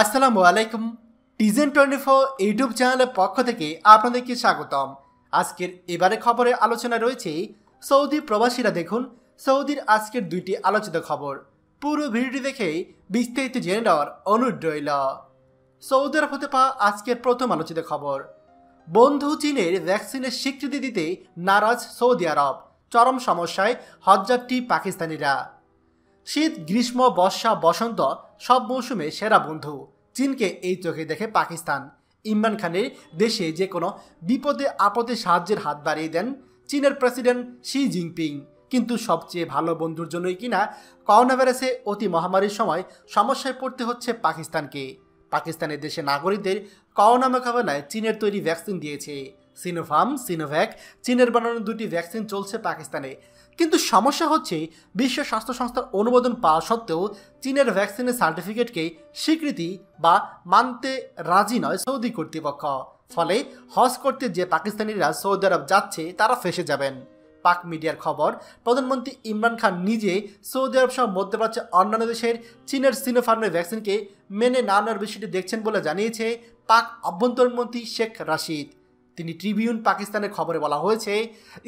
আসসালামু আলাইকুম টিজেন twenty four YouTube চ্যানেলের পক্ষ থেকে আপনাদেরকে স্বাগতম আজকের এবারে খবরে আলোচনা রয়েছে সৌদি প্রবাসীরা দেখুন সৌদির আজকের দুইটি আলোচিত খবর পুরো ভিডিওটি দেখে বিস্তারিত জেনে নেওয়ার অনুরোধ রইল সৌদি আরব হতে পাওয়া আজকের প্রথম আলোচিত খবর বন্ধু চীনের ভ্যাকসিনের স্বীকৃতি দিতে নারাজ সৌদি আরব চরম সমস্যায় হজ্জারটি পাকিস্তানিরা শীত গ্রীষ্ম বর্ষা বসন্ত সব মৌসুমে সেরা বন্ধু চীনকে এই চোখে দেখে পাকিস্তান ইমরান খানের দেশে যে কোনো বিপদে আপদে সাহায্যের হাত বাড়িয়ে দেন চীনের প্রেসিডেন্ট শি জিনপিং কিন্তু সবচেয়ে ভালো বন্ধুর জন্যই কিনা করোনা ভাইরাসে অতি মহামারীর সময় সমস্যায় পড়তে হচ্ছে পাকিস্তানকে পাকিস্তানের দেশে নাগরিকদের করোনা মোকাবেলায় চীনের তৈরি ভ্যাকসিন দিয়েছে সিনোফার্ম সিনোভ্যাক চীনের বানানো দুটি ভ্যাকসিন চলছে পাকিস্তানে কিন্তু সমস্যা হচ্ছে বিশ্ব স্বাস্থ্য সংস্থার অনুমোদন পাওয়া সত্ত্বেও চীনের ভ্যাকসিনের সার্টিফিকেটকে স্বীকৃতি বা মানতে রাজি নয় সৌদি কর্তৃপক্ষ ফলে হজ করতে যে পাকিস্তানিরা সৌদি আরব যাচ্ছে তারা ফেসে যাবেন পাক মিডিয়ার খবর প্রধানমন্ত্রী ইমরান খান নিজে সৌদি আরব সহ মধ্যপ্রাচ্যের অন্যান্য দেশের চীনের সিনোফার্মের ভ্যাকসিনকে মেনে না নেওয়ার বিষয়টি দেখছেন বলে জানিয়েছে পাক আভ্যন্তরীণ মন্ত্রী শেখ রাশিদ তিনি ট্রিবিউন পাকিস্তানের খবরে বলা হয়েছে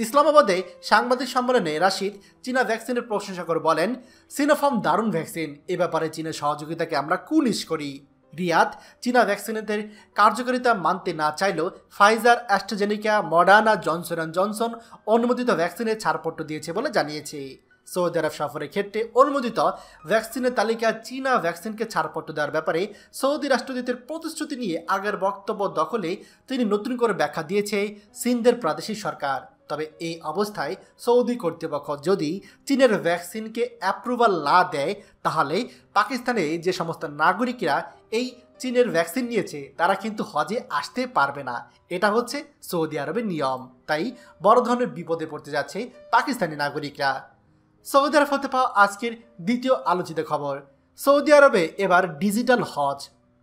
ইসলামাবাদে সাংবাদিক সম্মেলনে রাশিদ চীনা ভ্যাকসিনের প্রশংসা করে বলেন সিনোফর্ম দারুণ ভ্যাকসিন এ ব্যাপারে চীনের সহযোগিতাকে আমরা কুনিশ করি রিয়াদ চীনা ভ্যাকসিনেদের কার্যকারিতা মানতে না চাইলেও Pfizer AstraZeneca Moderna Johnson and Johnson অনুমোদিত ভ্যাকসিনের ছাড়পত্র দিয়েছে বলে জানিয়েছে সৌদি আরব সফরের ক্ষেত্রে অনুমোদিত ভ্যাকসিনের তালিকায় চীনা ভ্যাকসিনকে ছাড়পত্র দেওয়ার ব্যাপারে সৌদি রাষ্ট্রদূতের প্রতিশ্রুতি নিয়ে আগের বক্তব্য দখলে তিনি নতুন করে ব্যাখ্যা দিয়েছে সিন্ধের প্রাদেশিক সরকার তবে এই অবস্থায় সৌদি কর্তৃপক্ষ যদি চীনের ভ্যাকসিনকে অ্যাপ্রুভাল না দেয় তাহলে পাকিস্তানে যে সমস্ত নাগরিকরা এই চীনের ভ্যাকসিন নিয়েছে তারা কিন্তু হজে আসতে পারবে না এটা হচ্ছে সৌদি আরবের নিয়ম তাই বড় ধরনের বিপদে পড়তে যাচ্ছে পাকিস্তানি নাগরিকরা সৌদি আরব হতে পাওয়া আজকের দ্বিতীয় আলোচিত খবর সৌদি আরবে এবার ডিজিটাল হজ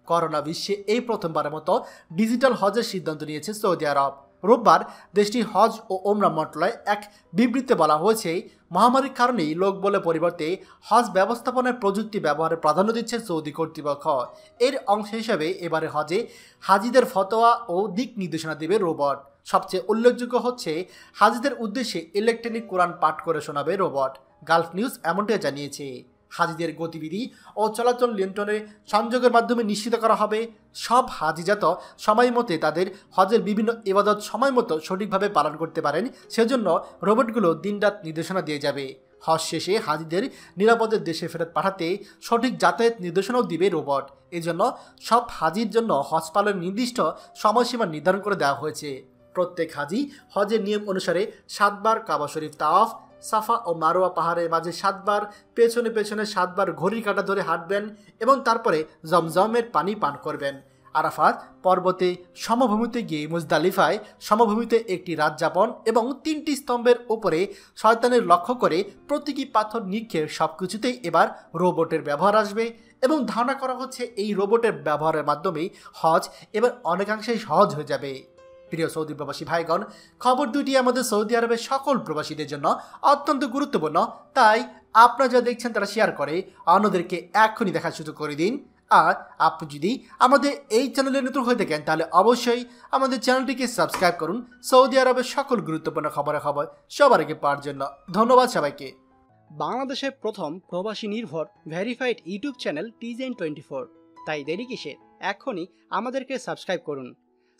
করোনা বিশ্বে এই প্রথমবারের মতো ডিজিটাল হজের সিদ্ধান্ত নিয়েছে সৌদি আরব রোববার দেশটি হজ ও ওমরা মন্ত্রণালয় এক বিবৃতিতে বলা হয়েছে মহামারীর কারণেই বলে পরিবর্তে হজ ব্যবস্থাপনায় প্রযুক্তি ব্যবহারে প্রাধান্য দিচ্ছে সৌদি কর্তৃপক্ষ এর অংশ হিসেবে এবারে হজে হাজিদের ফতোয়া ও দিক নির্দেশনা দেবে রোবট সবচেয়ে উল্লেখযোগ্য হচ্ছে হাজিদের উদ্দেশ্যে ইলেকট্রনিক কোরআন পাঠ করে শোনাবে রোবট গালফ নিউজ এমনটাই জানিয়েছে হাজিদের গতিবিধি ও চলাচল নিয়ন্ত্রণে সংযোগের মাধ্যমে নিশ্চিত করা হবে সব হাজিজাত সময় মতে তাদের হজের বিভিন্ন ইবাদত সময় মতো সঠিকভাবে পালন করতে পারেন সেজন্য রোবটগুলো দিনরাত নির্দেশনা দিয়ে যাবে হজ শেষে হাজিদের নিরাপদে দেশে ফেরত পাঠাতে সঠিক যাতায়াত নির্দেশনাও দিবে রোবট এজন্য সব হাজির জন্য হজ পালনের নির্দিষ্ট সময়সীমা নির্ধারণ করে দেওয়া হয়েছে প্রত্যেক হাজি হজের নিয়ম অনুসারে সাতবার কাবা শরীফ তাওয়াফ সাফা ও মারোয়া পাহাড়ের মাঝে সাতবার পেছনে পেছনে সাতবার ঘড়ির কাটা ধরে হাঁটবেন এবং তারপরে জমজমের পানি পান করবেন আরাফাত পর্বতে সমভূমিতে গিয়ে মুজদালিফায় সমভূমিতে একটি রাত যাপন এবং তিনটি স্তম্ভের ওপরে শয়তানের লক্ষ্য করে প্রতীকী পাথর নিক্ষেপ সব কিছুতেই এবার রোবটের ব্যবহার আসবে এবং ধারণা করা হচ্ছে এই রোবটের ব্যবহারের মাধ্যমেই হজ এবার অনেকাংশেই সহজ হয়ে যাবে প্রিয় সৌদি প্রবাসী ভাইগণ খবর দুটি আমাদের সৌদি আরবের সকল প্রবাসীদের জন্য অত্যন্ত গুরুত্বপূর্ণ তাই আপনারা যা দেখছেন তারা শেয়ার করে অন্যদেরকে এখনই দেখা শুরু করে দিন আর আপনি যদি আমাদের এই চ্যানেলে নতুন হয়ে থাকেন তাহলে অবশ্যই আমাদের চ্যানেলটিকে সাবস্ক্রাইব করুন সৌদি আরবের সকল গুরুত্বপূর্ণ খবরের খবর সবার আগে পাওয়ার জন্য ধন্যবাদ সবাইকে বাংলাদেশের প্রথম প্রবাসী নির্ভর ভেরিফাইড ইউটিউব চ্যানেল টিজেন টোয়েন্টি ফোর তাই দেরি কিসে এখনই আমাদেরকে সাবস্ক্রাইব করুন